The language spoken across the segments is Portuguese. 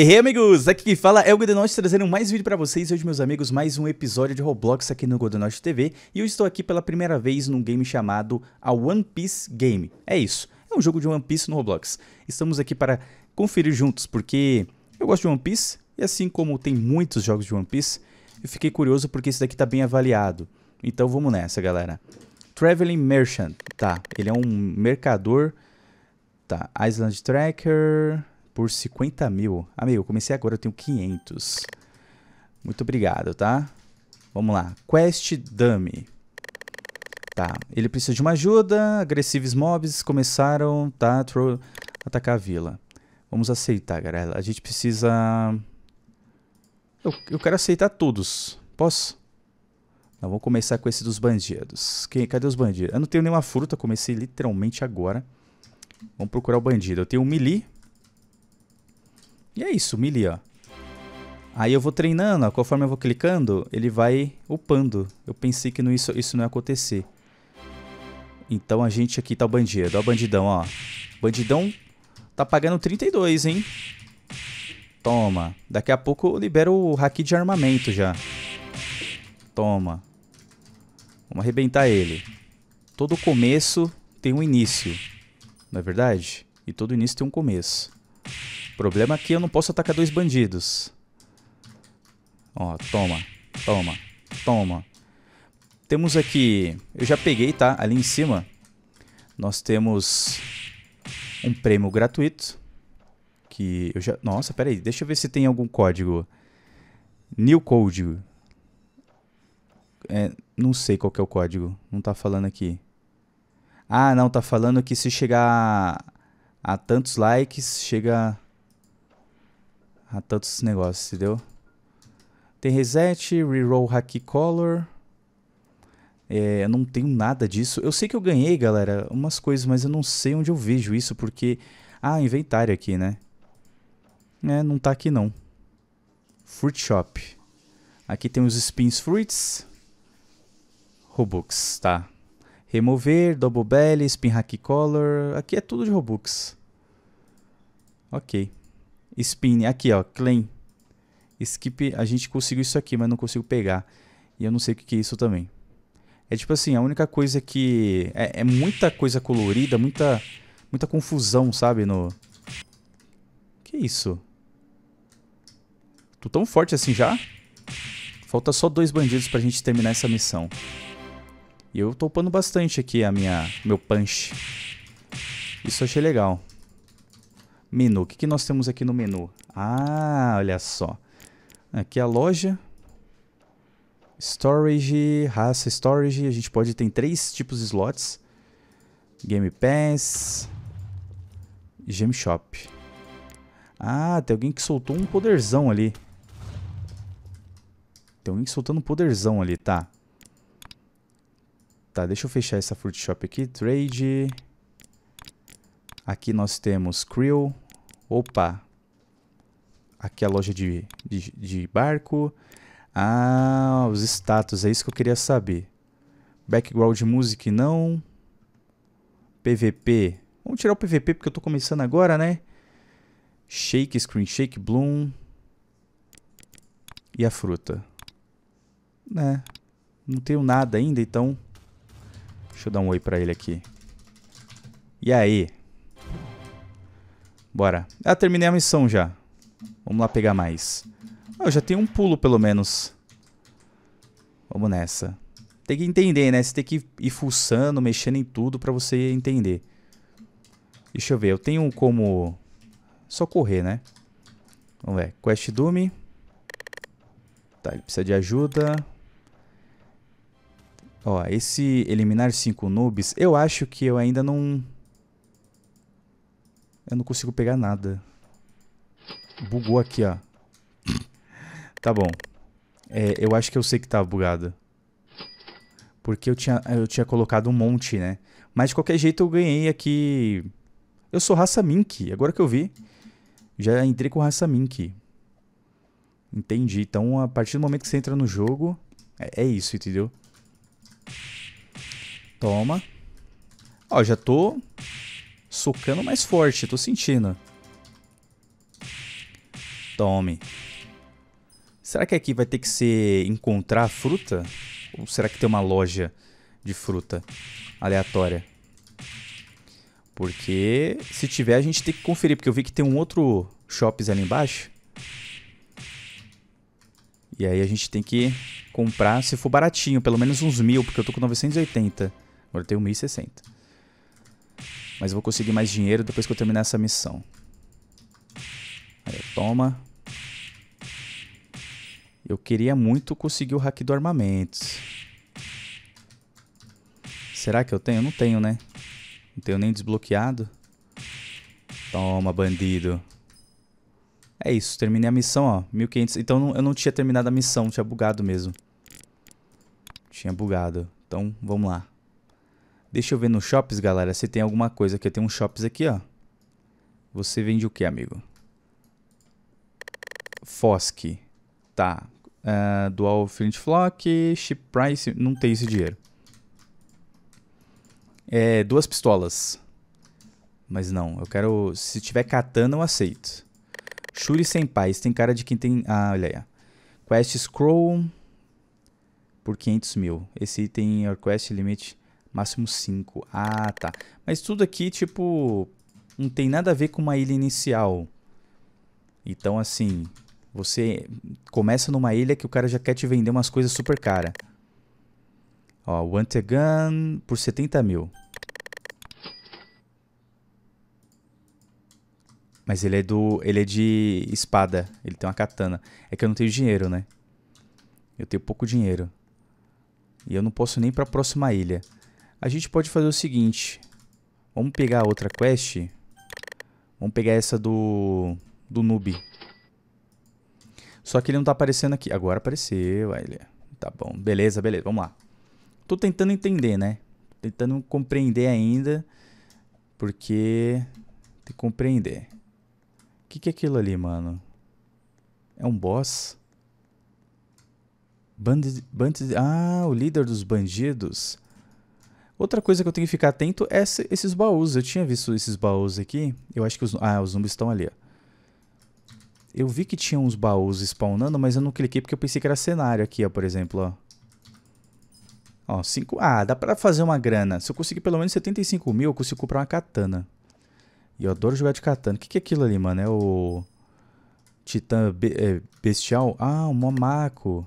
Hey, hey, amigos, aqui que fala é o Godonote trazendo mais vídeo pra vocês hoje meus amigos, mais um episódio de Roblox aqui no Godonote TV e eu estou aqui pela primeira vez num game chamado a One Piece Game, é isso, é um jogo de One Piece no Roblox, estamos aqui para conferir juntos porque eu gosto de One Piece e assim como tem muitos jogos de One Piece, eu fiquei curioso porque esse daqui tá bem avaliado, então vamos nessa galera. Traveling Merchant, tá, ele é um mercador, tá, Island Tracker por 50 mil. Amigo, eu comecei agora, eu tenho 500. Muito obrigado, tá? Vamos lá. Quest Dummy. Tá, ele precisa de uma ajuda. Agressivos mobs começaram tá, atacar a vila. Vamos aceitar, galera. A gente precisa... Eu, eu quero aceitar todos. Posso? Não, vamos começar com esse dos bandidos. Quem, cadê os bandidos? Eu não tenho nenhuma fruta, comecei literalmente agora. Vamos procurar o bandido. Eu tenho um melee. E é isso, melee, ó. Aí eu vou treinando, ó, conforme eu vou clicando, ele vai upando. Eu pensei que não, isso, isso não ia acontecer. Então a gente aqui tá o bandido, ó o bandidão, ó. Bandidão tá pagando 32, hein? Toma. Daqui a pouco eu libero o haki de armamento já. Toma. Vamos arrebentar ele. Todo começo tem um início, não é verdade? E todo início tem um começo problema é que eu não posso atacar dois bandidos. Ó, toma, toma, toma. Temos aqui... Eu já peguei, tá? Ali em cima, nós temos um prêmio gratuito. Que eu já... Nossa, pera aí. Deixa eu ver se tem algum código. New Code. É, não sei qual é o código. Não tá falando aqui. Ah, não. Tá falando que se chegar a tantos likes, chega a tantos negócios, entendeu? Tem reset, reroll hack color. É, eu não tenho nada disso. Eu sei que eu ganhei, galera, umas coisas, mas eu não sei onde eu vejo isso, porque... Ah, inventário aqui, né? É, não tá aqui não. Fruit Shop. Aqui tem os Spins Fruits. Robux, tá. Remover, Double Belly, Spin Hack Color. Aqui é tudo de Robux. Ok spin, aqui ó, claim, skip, a gente conseguiu isso aqui, mas não consigo pegar. E eu não sei o que, é isso também. É tipo assim, a única coisa que... É, é muita coisa colorida, muita, muita confusão, sabe? No... Que isso? Tô tão forte assim já? Falta só dois bandidos pra gente terminar essa missão. E eu tô upando bastante aqui a minha, meu punch. Isso eu achei legal. Menu. O que, que nós temos aqui no menu? Ah, olha só. Aqui é a loja. Storage, raça storage. A gente pode ter três tipos de slots. Game Pass. Gem Shop. Ah, tem alguém que soltou um poderzão ali. Tem alguém soltando um poderzão ali, tá. Tá, deixa eu fechar essa Fruit Shop aqui. Trade. Aqui nós temos Creel. Opa! Aqui é a loja de, de, de barco. Ah, os status, é isso que eu queria saber. Background Music não. PVP. Vamos tirar o PVP porque eu estou começando agora, né? Shake, Screen Shake, Bloom. E a fruta. Né? Não tenho nada ainda, então... Deixa eu dar um oi para ele aqui. E aí? Bora. Ah, terminei a missão já. Vamos lá pegar mais. Ah, eu já tenho um pulo, pelo menos. Vamos nessa. Tem que entender, né? Você tem que ir fuçando, mexendo em tudo pra você entender. Deixa eu ver. Eu tenho como... Só correr, né? Vamos ver. Quest Doom. Tá, ele precisa de ajuda. Ó, esse eliminar 5 noobs, eu acho que eu ainda não... Eu não consigo pegar nada. Bugou aqui, ó. Tá bom. É, eu acho que eu sei que tá bugado. Porque eu tinha, eu tinha colocado um monte, né? Mas de qualquer jeito eu ganhei aqui... Eu sou raça Mink, agora que eu vi. Já entrei com raça Mink. Entendi. Então, a partir do momento que você entra no jogo... É, é isso, entendeu? Toma. Ó, já tô socando mais forte, tô sentindo. Tome. Será que aqui vai ter que ser encontrar fruta? Ou será que tem uma loja de fruta aleatória? Porque se tiver, a gente tem que conferir. Porque eu vi que tem um outro shops ali embaixo. E aí a gente tem que comprar, se for baratinho, pelo menos uns mil, porque eu tô com 980. Agora eu tenho 1060. Mas eu vou conseguir mais dinheiro depois que eu terminar essa missão. Aí, toma. Eu queria muito conseguir o hack do armamento. Será que eu tenho? Não tenho, né? Não tenho nem desbloqueado. Toma, bandido. É isso, terminei a missão, ó. 1500. Então eu não tinha terminado a missão, tinha bugado mesmo. Tinha bugado. Então, vamos lá. Deixa eu ver no shops, galera, se tem alguma coisa aqui. Eu tenho um shops aqui, ó. Você vende o que, amigo? Fosque, Tá. Uh, dual Flint Flock, Ship Price. Não tem esse dinheiro. É, duas pistolas. Mas não, eu quero... Se tiver katana, eu aceito. Shuri sem paz. tem cara de quem tem... Ah, olha aí. Quest Scroll por 500 mil. Esse item é quest Limit Máximo 5. Ah, tá. Mas tudo aqui, tipo, não tem nada a ver com uma ilha inicial. Então, assim, você começa numa ilha que o cara já quer te vender umas coisas super cara. Ó, o Antegun por 70 mil. Mas ele é do. Ele é de espada. Ele tem uma katana. É que eu não tenho dinheiro, né? Eu tenho pouco dinheiro. E eu não posso nem ir pra próxima ilha. A gente pode fazer o seguinte. Vamos pegar outra quest. Vamos pegar essa do... Do noob. Só que ele não tá aparecendo aqui. Agora apareceu. ele... Tá bom. Beleza, beleza. Vamos lá. Tô tentando entender, né? Tentando compreender ainda. Porque... Tem que compreender. O que, que é aquilo ali, mano? É um boss? Bandido, Bandid ah, o líder dos bandidos. Outra coisa que eu tenho que ficar atento é esses baús. Eu tinha visto esses baús aqui. Eu acho que os... Ah, os zumbis estão ali, ó. Eu vi que tinha uns baús spawnando, mas eu não cliquei porque eu pensei que era cenário aqui, ó, por exemplo, ó. Ó, 5... Ah, dá pra fazer uma grana. Se eu conseguir pelo menos 75 mil, eu consigo comprar uma katana. E eu adoro jogar de katana. O que, que é aquilo ali, mano? É o... Titã be... é, Bestial? Ah, um mamaco.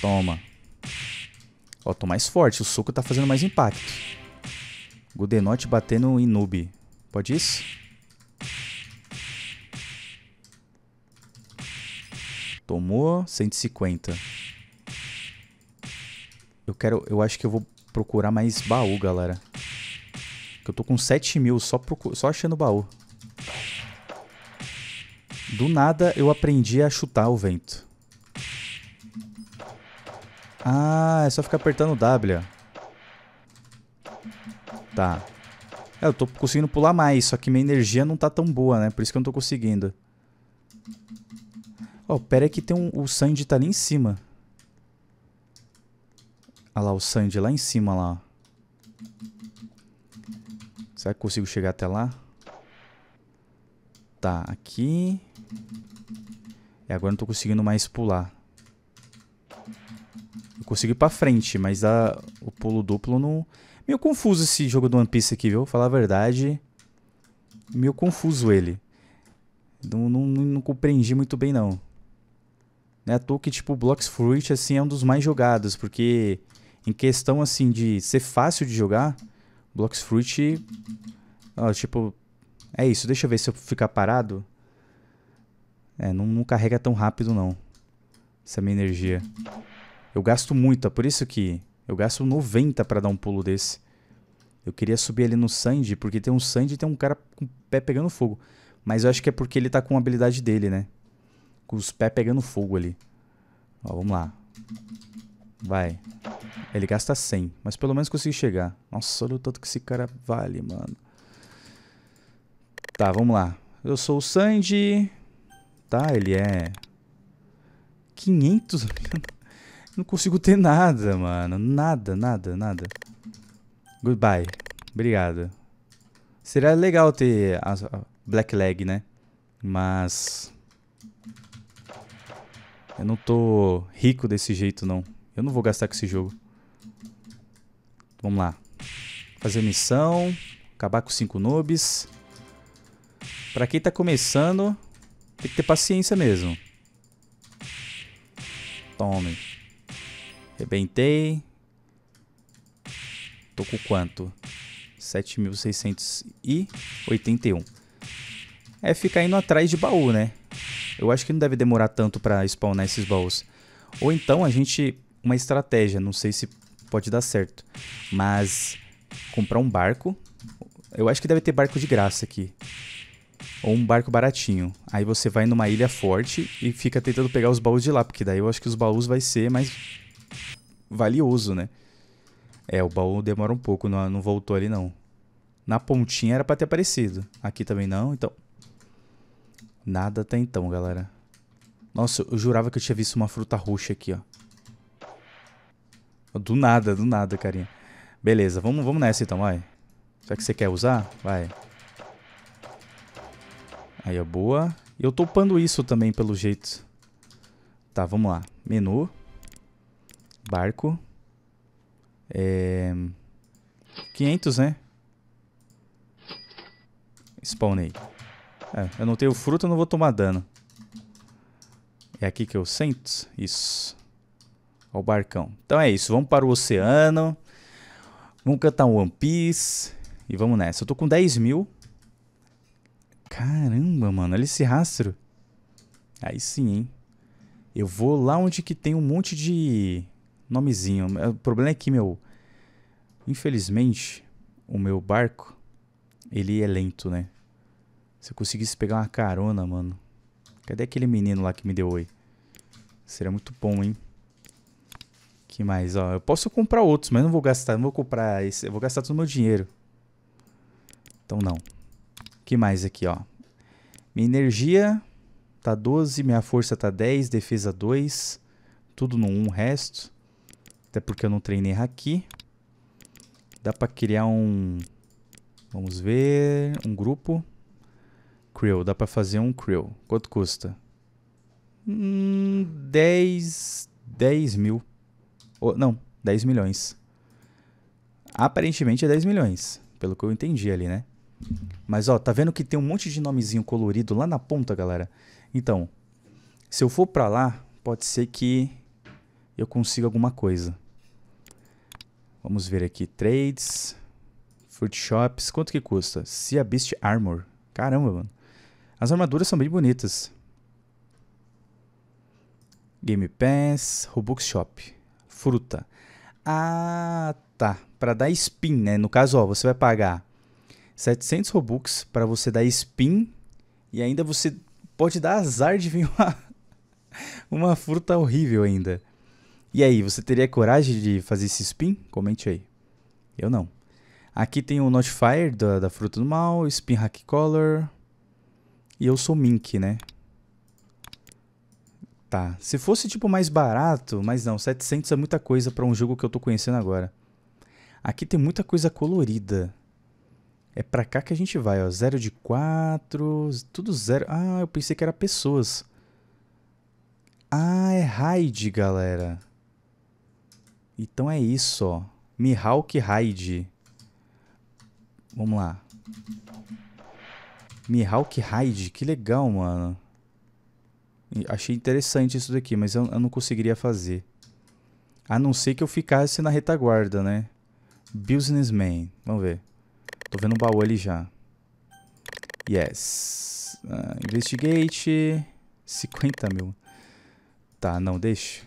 Toma. Ó, tô mais forte, o soco tá fazendo mais impacto. Gudenote batendo em noob. Pode isso? Tomou 150. Eu quero. Eu acho que eu vou procurar mais baú, galera. eu tô com 7 mil só, só achando baú. Do nada eu aprendi a chutar o vento. Ah, é só ficar apertando W. Tá. É, eu tô conseguindo pular mais, só que minha energia não tá tão boa, né? Por isso que eu não tô conseguindo. Ó, oh, pera aí que tem um... O Sandy tá ali em cima. Olha lá, o Sandy lá em cima, lá. Será que eu consigo chegar até lá? Tá, aqui... É, agora eu não tô conseguindo mais pular consigo ir pra frente, mas a, o pulo duplo não... Meio confuso esse jogo do One Piece aqui, viu? Falar a verdade, meio confuso ele. Não, não, não compreendi muito bem, não. Não é à toa que, tipo, Blocks Fruit, assim, é um dos mais jogados, porque em questão, assim, de ser fácil de jogar, Blocks Fruit, ó, tipo, é isso. Deixa eu ver se eu ficar parado. É, não, não carrega tão rápido, não, essa é minha energia. Eu gasto muito, é por isso que eu gasto 90 para dar um pulo desse. Eu queria subir ali no Sandy, porque tem um Sandy e tem um cara com o pé pegando fogo. Mas eu acho que é porque ele tá com a habilidade dele, né? Com os pés pegando fogo ali. Ó, vamos lá. Vai. Ele gasta 100, mas pelo menos consegui chegar. Nossa, olha o tanto que esse cara vale, mano. Tá, vamos lá. Eu sou o Sandy. Tá, ele é... 500... Não consigo ter nada, mano. Nada, nada, nada. Goodbye. Obrigado. Seria legal ter a Black Leg, né? Mas... Eu não tô rico desse jeito, não. Eu não vou gastar com esse jogo. Vamos lá. Fazer missão. Acabar com cinco noobs. Pra quem tá começando, tem que ter paciência mesmo. Tome. Rebentei. Tô com quanto? 7.681. É ficar indo atrás de baú, né? Eu acho que não deve demorar tanto para spawnar esses baús. Ou então a gente... Uma estratégia, não sei se pode dar certo. Mas comprar um barco. Eu acho que deve ter barco de graça aqui. Ou um barco baratinho. Aí você vai numa ilha forte e fica tentando pegar os baús de lá. Porque daí eu acho que os baús vai ser mais valioso, né? É, o baú demora um pouco, não, não voltou ali não. Na pontinha era pra ter aparecido. Aqui também não, então... Nada até então, galera. Nossa, eu jurava que eu tinha visto uma fruta roxa aqui, ó. Do nada, do nada, carinha. Beleza, vamos, vamos nessa então, vai. Será que você quer usar? Vai. Aí, ó, boa. E eu tô upando isso também, pelo jeito. Tá, vamos lá. Menu. Barco. É... 500, né? Spawnei. É, eu não tenho fruta, eu não vou tomar dano. É aqui que eu sento? Isso. Ó o barcão. Então é isso, vamos para o oceano. Vamos cantar um One Piece. E vamos nessa. Eu tô com 10 mil. Caramba, mano. Olha esse rastro. Aí sim, hein. Eu vou lá onde que tem um monte de Nomezinho. É, o problema é que, meu. Infelizmente, o meu barco. Ele é lento, né? Se eu conseguisse pegar uma carona, mano. Cadê aquele menino lá que me deu oi? Seria muito bom, hein? Que mais, ó. Eu posso comprar outros, mas não vou gastar. Não vou comprar esse. Eu vou gastar todo o meu dinheiro. Então, não. Que mais aqui, ó. Minha energia tá 12, minha força tá 10, defesa 2. Tudo no 1, resto. Até porque eu não treinei aqui. Dá para criar um... Vamos ver... Um grupo. Creel. Dá para fazer um Creel. Quanto custa? Hum, 10... 10 mil. Oh, não, 10 milhões. Aparentemente é 10 milhões. Pelo que eu entendi ali, né? Mas ó, tá vendo que tem um monte de nomezinho colorido lá na ponta, galera? Então, se eu for pra lá, pode ser que eu consiga alguma coisa. Vamos ver aqui, trades, fruit shops, quanto que custa? Sea Beast Armor, caramba, mano. As armaduras são bem bonitas. Game Pass, Robux Shop, fruta. Ah, tá, para dar spin, né? No caso, ó, você vai pagar 700 Robux para você dar spin e ainda você pode dar azar de vir uma, uma fruta horrível ainda. E aí, você teria coragem de fazer esse spin? Comente aí. Eu não. Aqui tem o Notifier da, da Fruta do Mal, Spin Hack Color. E eu sou Mink, né? Tá. Se fosse tipo mais barato, mas não, 700 é muita coisa para um jogo que eu tô conhecendo agora. Aqui tem muita coisa colorida. É pra cá que a gente vai, ó. 0 de 4, tudo zero. Ah, eu pensei que era pessoas. Ah, é raid, galera. Então é isso, ó. Mihawk Ride. Vamos lá. Mihawk Ride, que legal, mano. Achei interessante isso daqui, mas eu, eu, não conseguiria fazer. A não ser que eu ficasse na retaguarda, né? Businessman. Vamos ver. Tô vendo um baú ali já. Yes. Uh, investigate. 50 mil. Tá, não, deixa.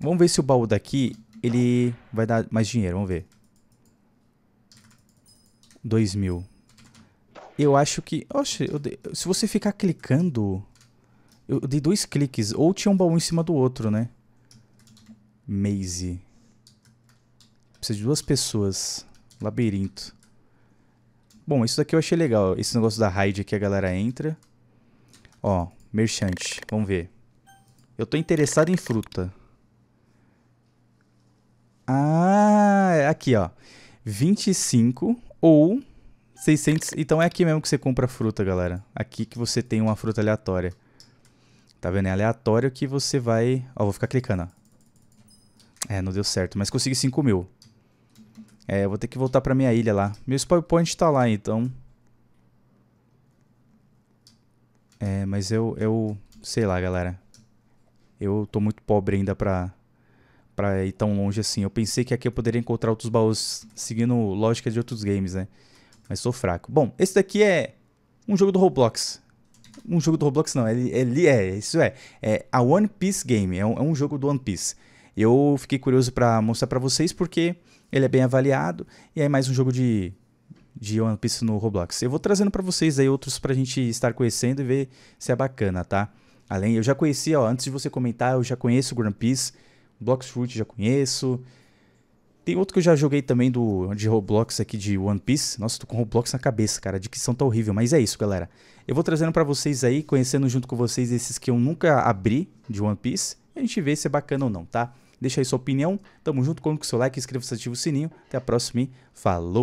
Vamos ver se o baú daqui ele vai dar mais dinheiro, vamos ver. 2 mil. Eu acho que... Oxe, de... se você ficar clicando... Eu dei dois cliques. Ou tinha um baú em cima do outro, né? Maze. Precisa de duas pessoas. Labirinto. Bom, isso daqui eu achei legal. Esse negócio da raid que a galera entra. Ó, merchante. Vamos ver. Eu tô interessado em fruta. Ah, é aqui, ó. 25 ou 600. Então é aqui mesmo que você compra fruta, galera. Aqui que você tem uma fruta aleatória. Tá vendo? É aleatório que você vai... Ó, vou ficar clicando, ó. É, não deu certo, mas consegui 5 mil. É, eu vou ter que voltar pra minha ilha lá. Meu spawn point tá lá, então... É, mas eu, eu... Sei lá, galera. Eu tô muito pobre ainda pra para ir tão longe assim. Eu pensei que aqui eu poderia encontrar outros baús seguindo lógica de outros games, né? Mas sou fraco. Bom, esse daqui é um jogo do Roblox. Um jogo do Roblox não, ele, ele é, isso é. É a One Piece Game, é um, é um jogo do One Piece. Eu fiquei curioso para mostrar para vocês porque ele é bem avaliado e é mais um jogo de, de One Piece no Roblox. Eu vou trazendo para vocês aí outros pra gente estar conhecendo e ver se é bacana, tá? Além, eu já conhecia, ó, antes de você comentar, eu já conheço o One Piece. Fruit já conheço. Tem outro que eu já joguei também do de Roblox aqui de One Piece. Nossa, tô com Roblox na cabeça, cara. A dicção tá horrível, mas é isso, galera. Eu vou trazendo para vocês aí, conhecendo junto com vocês esses que eu nunca abri de One Piece. E a gente vê se é bacana ou não, tá? Deixa aí sua opinião. Tamo junto, com o seu like, inscreva-se, ativa o sininho. Até a próxima e falou!